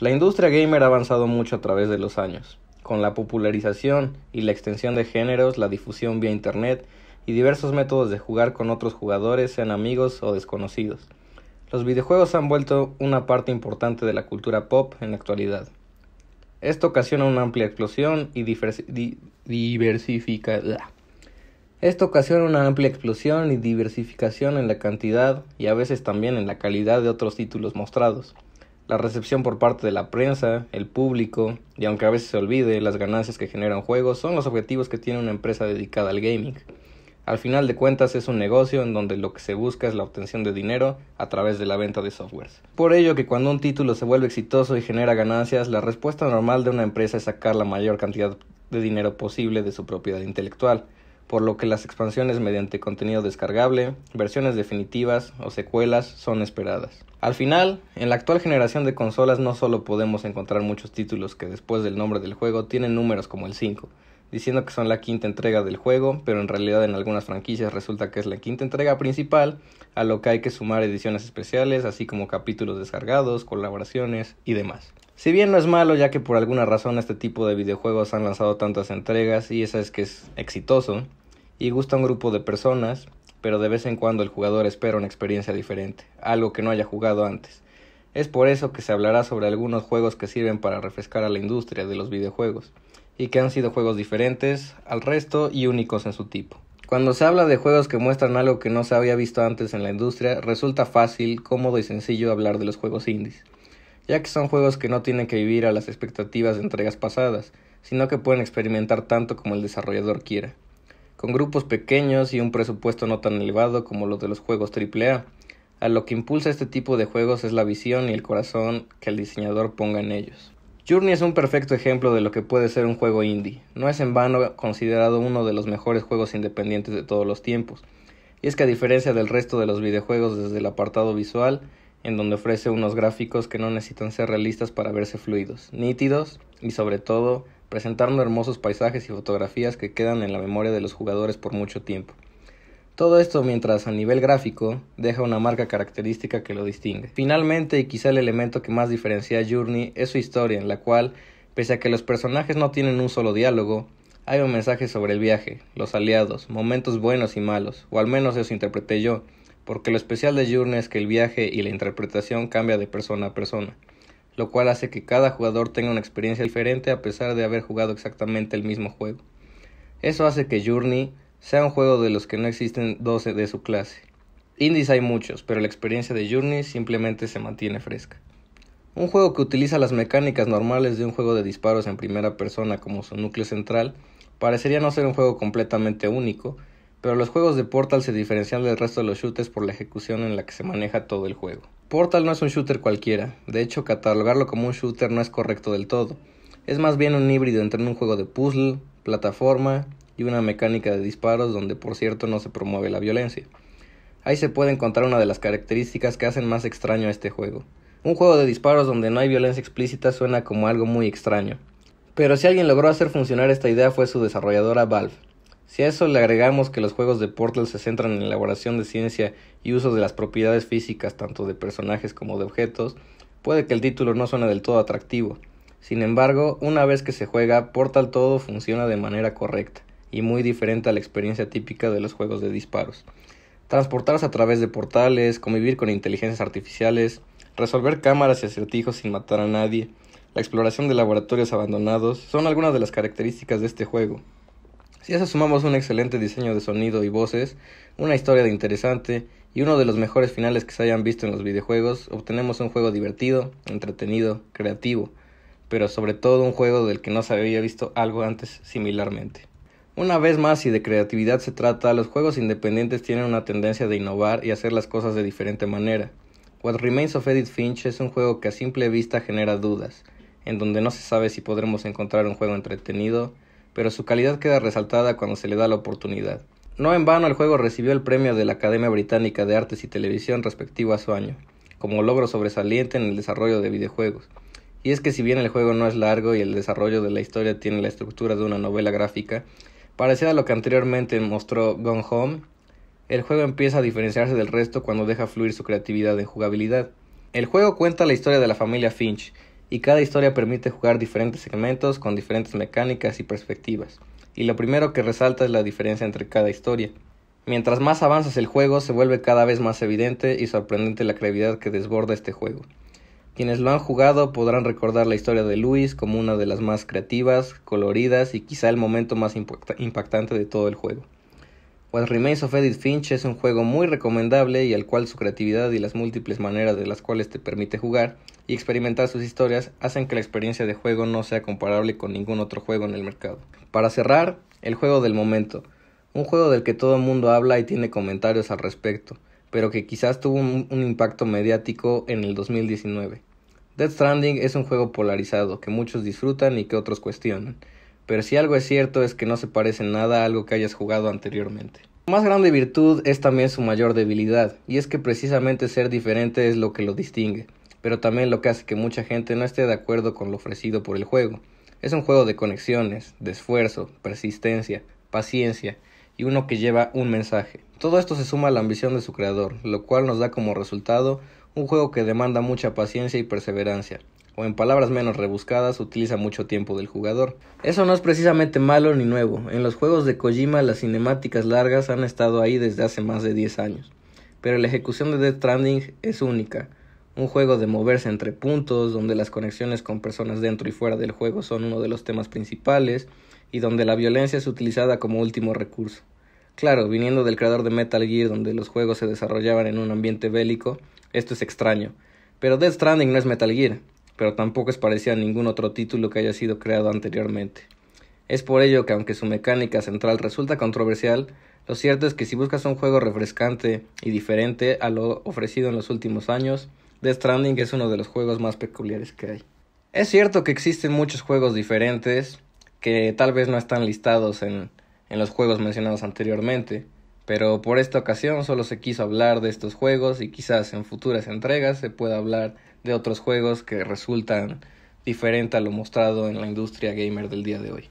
La industria gamer ha avanzado mucho a través de los años, con la popularización y la extensión de géneros, la difusión vía Internet y diversos métodos de jugar con otros jugadores, sean amigos o desconocidos. Los videojuegos han vuelto una parte importante de la cultura pop en la actualidad. Esto ocasiona una amplia explosión y Esto ocasiona una amplia explosión y diversificación en la cantidad y a veces también en la calidad de otros títulos mostrados la recepción por parte de la prensa, el público, y aunque a veces se olvide, las ganancias que generan juegos son los objetivos que tiene una empresa dedicada al gaming. Al final de cuentas es un negocio en donde lo que se busca es la obtención de dinero a través de la venta de softwares. Por ello que cuando un título se vuelve exitoso y genera ganancias, la respuesta normal de una empresa es sacar la mayor cantidad de dinero posible de su propiedad intelectual por lo que las expansiones mediante contenido descargable, versiones definitivas o secuelas son esperadas. Al final, en la actual generación de consolas no solo podemos encontrar muchos títulos que después del nombre del juego tienen números como el 5, diciendo que son la quinta entrega del juego, pero en realidad en algunas franquicias resulta que es la quinta entrega principal, a lo que hay que sumar ediciones especiales, así como capítulos descargados, colaboraciones y demás. Si bien no es malo, ya que por alguna razón este tipo de videojuegos han lanzado tantas entregas y esa es que es exitoso, y gusta un grupo de personas, pero de vez en cuando el jugador espera una experiencia diferente, algo que no haya jugado antes. Es por eso que se hablará sobre algunos juegos que sirven para refrescar a la industria de los videojuegos, y que han sido juegos diferentes al resto y únicos en su tipo. Cuando se habla de juegos que muestran algo que no se había visto antes en la industria, resulta fácil, cómodo y sencillo hablar de los juegos indies, ya que son juegos que no tienen que vivir a las expectativas de entregas pasadas, sino que pueden experimentar tanto como el desarrollador quiera con grupos pequeños y un presupuesto no tan elevado como los de los juegos AAA. A lo que impulsa este tipo de juegos es la visión y el corazón que el diseñador ponga en ellos. Journey es un perfecto ejemplo de lo que puede ser un juego indie. No es en vano considerado uno de los mejores juegos independientes de todos los tiempos. Y es que a diferencia del resto de los videojuegos desde el apartado visual, en donde ofrece unos gráficos que no necesitan ser realistas para verse fluidos, nítidos y sobre todo presentando hermosos paisajes y fotografías que quedan en la memoria de los jugadores por mucho tiempo. Todo esto mientras a nivel gráfico deja una marca característica que lo distingue. Finalmente y quizá el elemento que más diferencia a Journey es su historia en la cual, pese a que los personajes no tienen un solo diálogo, hay un mensaje sobre el viaje, los aliados, momentos buenos y malos, o al menos eso interpreté yo, porque lo especial de Journey es que el viaje y la interpretación cambia de persona a persona lo cual hace que cada jugador tenga una experiencia diferente a pesar de haber jugado exactamente el mismo juego. Eso hace que Journey sea un juego de los que no existen 12 de su clase. Indies hay muchos, pero la experiencia de Journey simplemente se mantiene fresca. Un juego que utiliza las mecánicas normales de un juego de disparos en primera persona como su núcleo central parecería no ser un juego completamente único, pero los juegos de Portal se diferencian del resto de los shooters por la ejecución en la que se maneja todo el juego. Portal no es un shooter cualquiera, de hecho catalogarlo como un shooter no es correcto del todo. Es más bien un híbrido entre un juego de puzzle, plataforma y una mecánica de disparos donde por cierto no se promueve la violencia. Ahí se puede encontrar una de las características que hacen más extraño a este juego. Un juego de disparos donde no hay violencia explícita suena como algo muy extraño. Pero si alguien logró hacer funcionar esta idea fue su desarrolladora Valve. Si a eso le agregamos que los juegos de Portal se centran en la elaboración de ciencia y uso de las propiedades físicas tanto de personajes como de objetos, puede que el título no suene del todo atractivo. Sin embargo, una vez que se juega, Portal todo funciona de manera correcta y muy diferente a la experiencia típica de los juegos de disparos. Transportarse a través de portales, convivir con inteligencias artificiales, resolver cámaras y acertijos sin matar a nadie, la exploración de laboratorios abandonados son algunas de las características de este juego. Si a eso sumamos un excelente diseño de sonido y voces, una historia de interesante y uno de los mejores finales que se hayan visto en los videojuegos, obtenemos un juego divertido, entretenido, creativo, pero sobre todo un juego del que no se había visto algo antes similarmente. Una vez más, si de creatividad se trata, los juegos independientes tienen una tendencia de innovar y hacer las cosas de diferente manera. What Remains of Edith Finch es un juego que a simple vista genera dudas, en donde no se sabe si podremos encontrar un juego entretenido, pero su calidad queda resaltada cuando se le da la oportunidad. No en vano el juego recibió el premio de la Academia Británica de Artes y Televisión respectivo a su año, como logro sobresaliente en el desarrollo de videojuegos. Y es que si bien el juego no es largo y el desarrollo de la historia tiene la estructura de una novela gráfica, parecida a lo que anteriormente mostró Gone Home, el juego empieza a diferenciarse del resto cuando deja fluir su creatividad en jugabilidad. El juego cuenta la historia de la familia Finch, y cada historia permite jugar diferentes segmentos con diferentes mecánicas y perspectivas, y lo primero que resalta es la diferencia entre cada historia. Mientras más avanzas el juego, se vuelve cada vez más evidente y sorprendente la creatividad que desborda este juego. Quienes lo han jugado podrán recordar la historia de Luis como una de las más creativas, coloridas y quizá el momento más impactante de todo el juego. El pues Remains of Edith Finch es un juego muy recomendable y al cual su creatividad y las múltiples maneras de las cuales te permite jugar y experimentar sus historias hacen que la experiencia de juego no sea comparable con ningún otro juego en el mercado. Para cerrar, el juego del momento. Un juego del que todo el mundo habla y tiene comentarios al respecto, pero que quizás tuvo un, un impacto mediático en el 2019. Death Stranding es un juego polarizado que muchos disfrutan y que otros cuestionan pero si algo es cierto es que no se parece nada a algo que hayas jugado anteriormente. Su más grande virtud es también su mayor debilidad, y es que precisamente ser diferente es lo que lo distingue, pero también lo que hace que mucha gente no esté de acuerdo con lo ofrecido por el juego. Es un juego de conexiones, de esfuerzo, persistencia, paciencia, y uno que lleva un mensaje. Todo esto se suma a la ambición de su creador, lo cual nos da como resultado un juego que demanda mucha paciencia y perseverancia, o en palabras menos rebuscadas, utiliza mucho tiempo del jugador. Eso no es precisamente malo ni nuevo. En los juegos de Kojima las cinemáticas largas han estado ahí desde hace más de 10 años. Pero la ejecución de Death Stranding es única. Un juego de moverse entre puntos, donde las conexiones con personas dentro y fuera del juego son uno de los temas principales, y donde la violencia es utilizada como último recurso. Claro, viniendo del creador de Metal Gear, donde los juegos se desarrollaban en un ambiente bélico, esto es extraño. Pero Death Stranding no es Metal Gear, pero tampoco es parecido a ningún otro título que haya sido creado anteriormente. Es por ello que aunque su mecánica central resulta controversial, lo cierto es que si buscas un juego refrescante y diferente a lo ofrecido en los últimos años, Death Stranding es uno de los juegos más peculiares que hay. Es cierto que existen muchos juegos diferentes que tal vez no están listados en, en los juegos mencionados anteriormente, pero por esta ocasión solo se quiso hablar de estos juegos y quizás en futuras entregas se pueda hablar de otros juegos que resultan diferente a lo mostrado en la industria gamer del día de hoy.